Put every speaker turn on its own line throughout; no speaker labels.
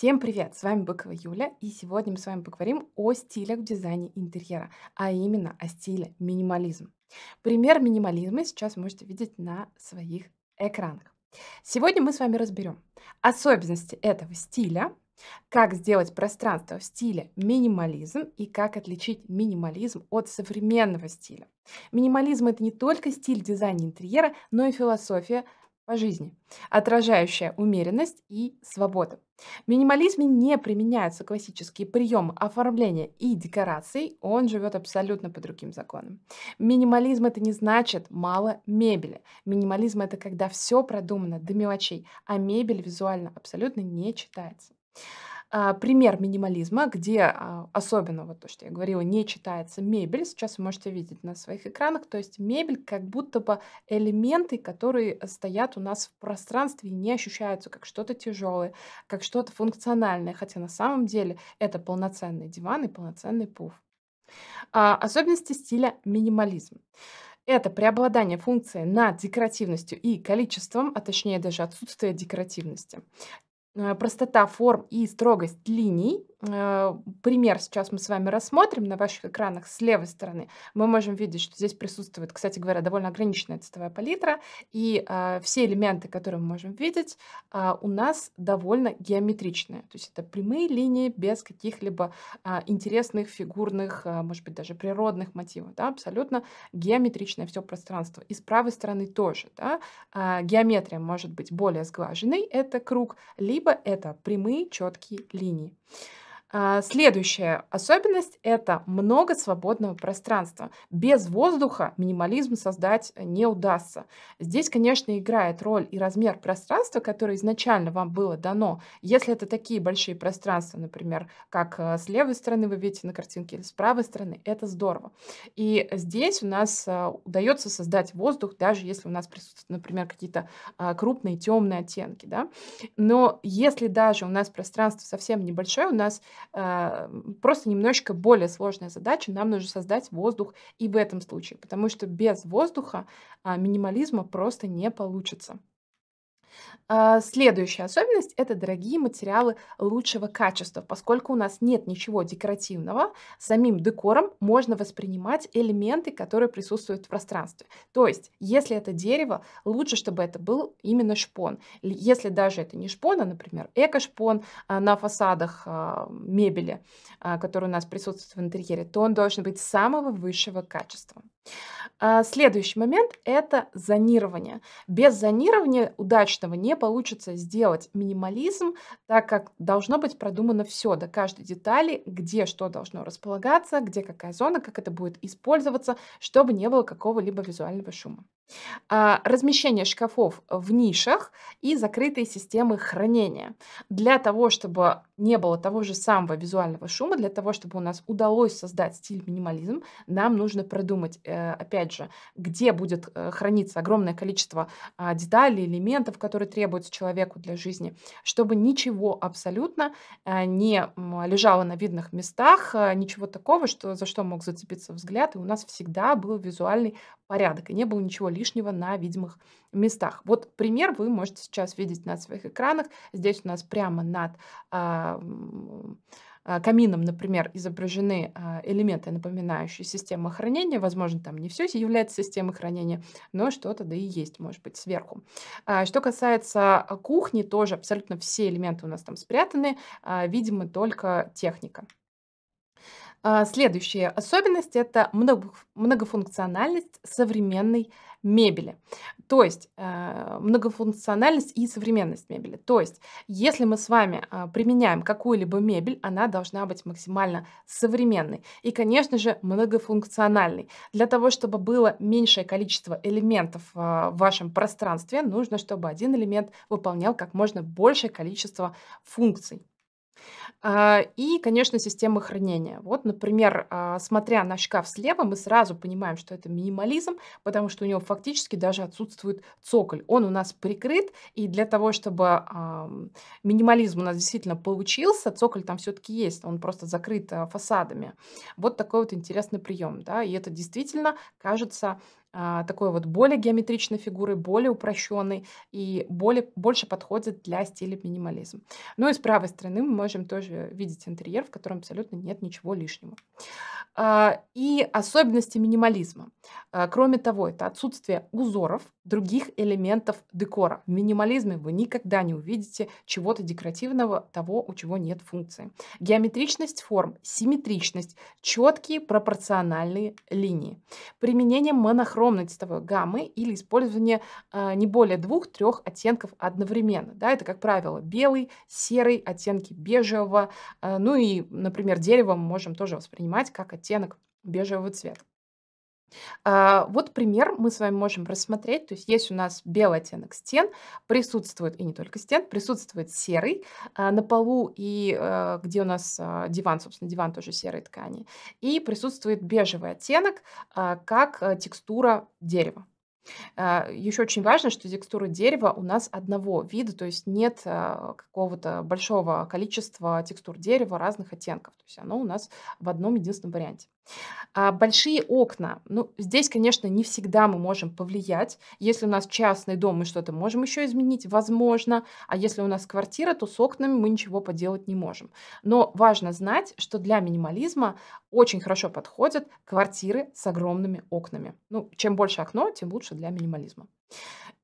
Всем привет! С вами Быкова Юля, и сегодня мы с вами поговорим о стилях в дизайне интерьера, а именно о стиле минимализм. Пример минимализма сейчас можете видеть на своих экранах. Сегодня мы с вами разберем особенности этого стиля, как сделать пространство в стиле минимализм и как отличить минимализм от современного стиля. Минимализм это не только стиль дизайна интерьера, но и философия по жизни, отражающая умеренность и свободу. В минимализме не применяются классические приемы оформления и декораций, он живет абсолютно по другим законам. Минимализм это не значит мало мебели. Минимализм это когда все продумано до мелочей, а мебель визуально абсолютно не читается. А, пример минимализма, где а, особенно, вот то, что я говорила, не читается мебель. Сейчас вы можете видеть на своих экранах. То есть мебель как будто бы элементы, которые стоят у нас в пространстве и не ощущаются как что-то тяжелое, как что-то функциональное. Хотя на самом деле это полноценный диван и полноценный пуф. А, особенности стиля минимализм. Это преобладание функции над декоративностью и количеством, а точнее даже отсутствие декоративности. Э, простота форм и строгость линий Э, пример сейчас мы с вами рассмотрим на ваших экранах с левой стороны, мы можем видеть, что здесь присутствует, кстати говоря, довольно ограниченная цветовая палитра, и э, все элементы, которые мы можем видеть, э, у нас довольно геометричные. То есть это прямые линии без каких-либо э, интересных, фигурных, э, может быть, даже природных мотивов. Да? Абсолютно геометричное все пространство. И с правой стороны тоже. Да? Э, геометрия может быть более сглаженной, это круг, либо это прямые четкие линии. А, следующая особенность – это много свободного пространства. Без воздуха минимализм создать не удастся. Здесь, конечно, играет роль и размер пространства, которое изначально вам было дано. Если это такие большие пространства, например, как э, с левой стороны вы видите на картинке или с правой стороны, это здорово. И здесь у нас э, удается создать воздух, даже если у нас присутствуют, например, какие-то а, крупные темные оттенки. Да? Но если даже у нас пространство совсем небольшое, у нас Э, просто немножечко более сложная задача. Нам нужно создать воздух и в этом случае, потому что без воздуха а, минимализма просто не получится. А, следующая особенность – это дорогие материалы лучшего качества. Поскольку у нас нет ничего декоративного, самим декором можно воспринимать элементы, которые присутствуют в пространстве. То есть, если это дерево, лучше, чтобы это был именно шпон. Если даже это не шпон, а, например, эко-шпон а, на фасадах а, мебели, который у нас присутствует в интерьере, то он должен быть самого высшего качества. Следующий момент – это зонирование. Без зонирования удачно мощного не получится сделать минимализм, так как должно быть продумано все до каждой детали, где что должно располагаться, где какая зона, как это будет использоваться, чтобы не было какого-либо визуального шума. А, размещение шкафов в нишах и закрытые системы хранения. Для того, чтобы не было того же самого визуального шума, для того, чтобы у нас удалось создать стиль минимализм, нам нужно продумать, э, опять же, где будет э, храниться огромное количество а, деталей, элементов, которые требуются человеку для жизни, чтобы ничего абсолютно э, не лежало на видных местах, ничего такого, что, за что мог зацепиться взгляд, и у нас всегда был визуальный порядок и не было ничего лишнего на видимых местах. Вот пример вы можете сейчас видеть на своих экранах. Здесь у нас прямо над а, а, камином, например, изображены а, элементы, напоминающие систему хранения. Возможно, там не все является системой хранения, но что-то да и есть, может быть, сверху. Что касается кухни, тоже абсолютно все элементы у нас там спрятаны, видимы только техника. А, следующая особенность – это многофункциональность современной мебели. То есть э, многофункциональность и современность мебели. То есть если мы с вами а, применяем какую-либо мебель, она должна быть максимально современной и, конечно же, многофункциональной. Для того, чтобы было меньшее количество элементов а, в вашем пространстве, нужно, чтобы один элемент выполнял как можно большее количество функций. А, и, конечно, системы хранения. Вот, например, а, смотря на шкаф слева, мы сразу понимаем, что это минимализм, потому что у него фактически даже отсутствует цоколь. Он у нас прикрыт, и для того, чтобы минимализм у нас действительно получился, цоколь там все-таки есть, он просто закрыт а, фасадами. Вот такой вот интересный прием. Да? И это действительно кажется а, такой вот более геометричной фигурой, более упрощенной и более, больше подходит для стиля минимализм. Ну и с правой стороны мы можем тоже видеть интерьер, в котором абсолютно нет ничего лишнего. А, и особенности минимализма. А, кроме того, это отсутствие узоров, других элементов декора. В минимализме вы никогда не увидите чего-то декоративного, того, у чего нет функции. Геометричность форм, симметричность, четкие пропорциональные линии. Применение монохромной цветовой гаммы или использование э, не более двух-трех оттенков одновременно. Да, это, как правило, белый, серый, оттенки бежевого. Э, ну и, например, дерево мы можем тоже воспринимать как оттенок бежевого цвета. А, вот пример мы с вами можем рассмотреть. То есть есть у нас белый оттенок стен, присутствует, и не только стен, присутствует серый а, на полу, и э, где у нас а, диван, собственно, диван тоже серой ткани. И присутствует бежевый оттенок, как э, текстура дерева. А, еще очень важно, что текстура дерева у нас одного вида, то есть нет а, какого-то большого количества текстур дерева разных оттенков. То есть оно у нас в одном единственном варианте. А, большие окна. Ну, здесь, конечно, не всегда мы можем повлиять. Если у нас частный дом, мы что-то можем еще изменить, возможно. А если у нас квартира, то с окнами мы ничего поделать не можем. Но важно знать, что для минимализма очень хорошо подходят квартиры с огромными окнами. Ну, чем больше окно, тем лучше для минимализма.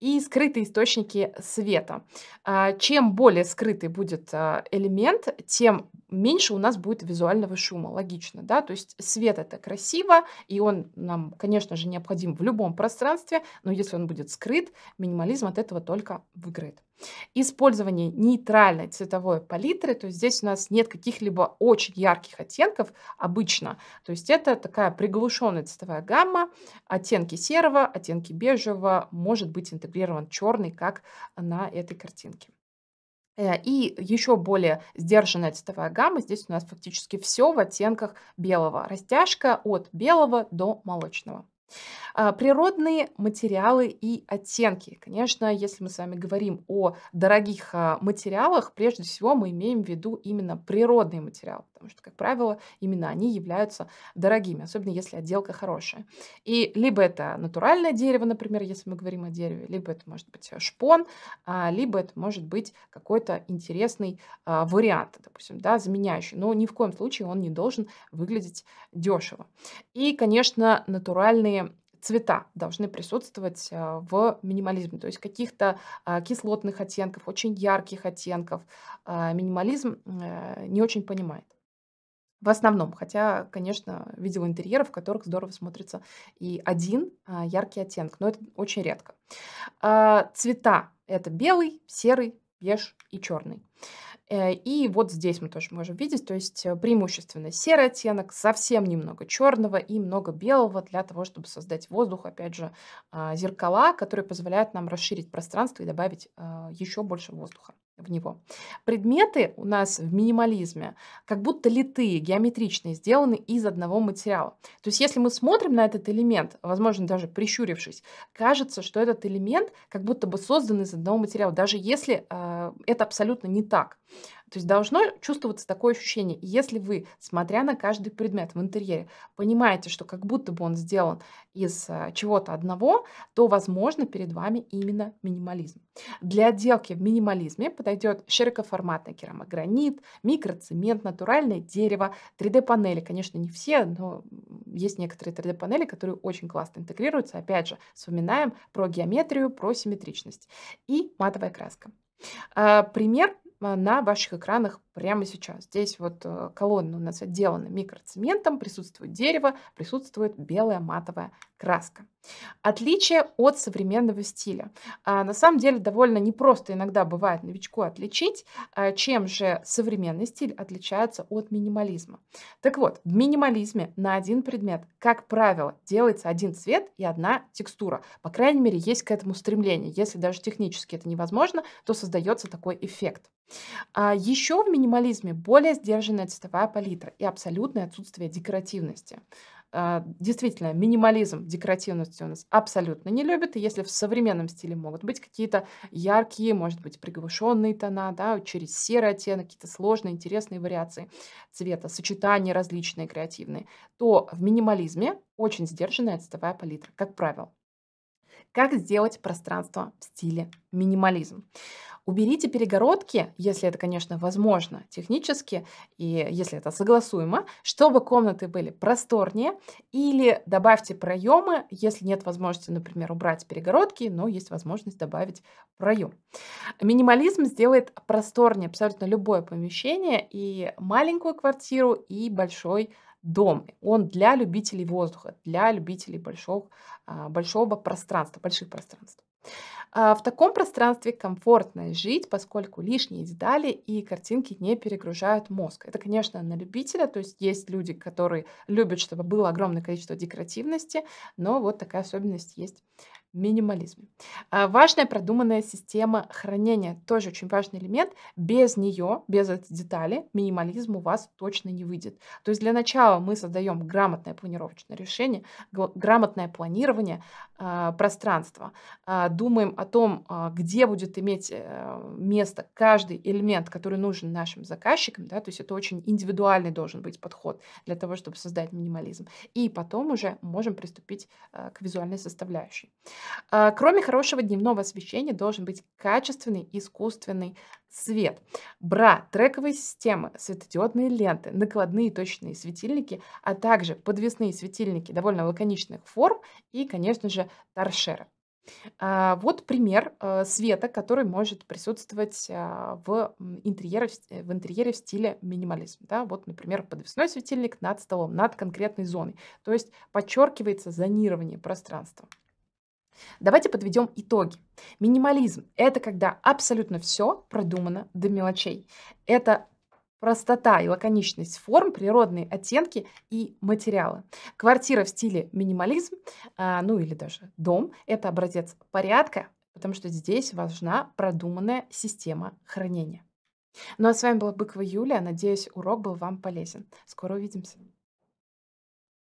И скрытые источники света. А, чем более скрытый будет а, элемент, тем меньше у нас будет визуального шума. Логично, да? То есть свет это красиво, и он нам, конечно же, необходим в любом пространстве, но если он будет скрыт, минимализм от этого только выиграет. Использование нейтральной цветовой палитры, то есть здесь у нас нет каких-либо очень ярких оттенков обычно, то есть это такая приглушенная цветовая гамма, оттенки серого, оттенки бежевого, может быть интегрирован черный, как на этой картинке. Э, и еще более сдержанная цветовая гамма. Здесь у нас фактически все в оттенках белого. Растяжка от белого до молочного. А, природные материалы и оттенки. Конечно, если мы с вами говорим о дорогих а, материалах, прежде всего мы имеем в виду именно природные материалы, потому что, как правило, именно они являются дорогими, особенно если отделка хорошая. И либо это натуральное дерево, например, если мы говорим о дереве, либо это может быть э, шпон, а, либо это может быть какой-то интересный вариант, допустим, да, заменяющий. Но ни в коем случае он не должен выглядеть дешево. И, конечно, натуральные цвета должны присутствовать а, в минимализме, то есть каких-то а, кислотных оттенков, очень ярких оттенков. А, минимализм э, не очень понимает. В основном, хотя, конечно, видел интерьеры, в которых здорово смотрится и один яркий оттенок, но это очень редко. Цвета – это белый, серый, беж и черный. Э, и вот здесь мы тоже можем видеть, то есть э, преимущественно серый оттенок, совсем немного черного и много белого для того, чтобы создать воздух, опять же, а, зеркала, которые позволяют нам расширить пространство и добавить а, еще больше воздуха в него. Предметы у нас в минимализме как будто литые, геометричные, сделаны из одного материала. То есть если мы смотрим на этот элемент, возможно, даже прищурившись, кажется, что этот элемент как будто бы создан из одного материала, даже если э, это абсолютно не так. То есть должно чувствоваться такое ощущение. если вы, смотря на каждый предмет в интерьере, понимаете, что как будто бы он сделан из э, чего-то одного, то, возможно, перед вами именно минимализм. Для отделки в минимализме подойдет широкоформатный керамогранит, микроцемент, натуральное дерево, 3D-панели. Конечно, не все, но есть некоторые 3D-панели, которые очень классно интегрируются. Опять же, вспоминаем про геометрию, про симметричность. И матовая краска. Э, пример на ваших экранах прямо сейчас. Здесь вот э, колонна у нас отделана микроцементом, присутствует дерево, присутствует белая матовая краска. Отличие от современного стиля. А, на самом деле довольно непросто иногда бывает новичку отличить, а, чем же современный стиль отличается от минимализма. Так вот, в минимализме на один предмет, как правило, делается один цвет и одна текстура. По крайней мере, есть к этому стремление. Если даже технически это невозможно, то создается такой эффект. А еще в минимализме минимализме более сдержанная цветовая палитра и абсолютное отсутствие декоративности. А, действительно, минимализм декоративности у нас абсолютно не любит. И если в современном стиле могут быть какие-то яркие, может быть, приглушенные тона, да, через серый оттенок, какие-то сложные, интересные вариации цвета, сочетания различные, креативные, то в минимализме очень сдержанная цветовая палитра, как правило. Как сделать пространство в стиле минимализм? Уберите перегородки, если это, конечно, возможно технически, и если это согласуемо, чтобы комнаты были просторнее, или добавьте проемы, если нет возможности, например, убрать перегородки, но есть возможность добавить проем. Минимализм сделает просторнее абсолютно любое помещение, и маленькую квартиру, и большой дом. Он для любителей воздуха, для любителей большого, а, большого пространства, больших пространств. А, в таком пространстве комфортно жить, поскольку лишние детали и картинки не перегружают мозг. Это, конечно, на любителя, то есть есть люди, которые любят, чтобы было огромное количество декоративности, но вот такая особенность есть минимализм. А, важная продуманная система хранения, тоже очень важный элемент. Без нее, без этой детали, минимализм у вас точно не выйдет. То есть для начала мы создаем грамотное планировочное решение, грамотное планирование э, пространства. Э, думаем о том, э, где будет иметь э, место каждый элемент, который нужен нашим заказчикам. Да? То есть это очень индивидуальный должен быть подход для того, чтобы создать минимализм. И потом уже можем приступить э, к визуальной составляющей. А, кроме хорошего дневного освещения должен быть качественный искусственный свет. Бра, трековые системы, светодиодные ленты, накладные точные светильники, а также подвесные светильники довольно лаконичных форм и, конечно же, торшеры. А, вот пример э, света, который может присутствовать а, в интерьере, э, в интерьере в стиле минимализм. Да, вот, например, подвесной светильник над столом, над конкретной зоной. То есть подчеркивается зонирование пространства. Давайте подведем итоги. Минимализм ⁇ это когда абсолютно все продумано до мелочей. Это простота и лаконичность форм, природные оттенки и материалы. Квартира в стиле минимализм, а, ну или даже дом, это образец порядка, потому что здесь важна продуманная система хранения. Ну а с вами была Быкова Юлия. Надеюсь, урок был вам полезен. Скоро увидимся.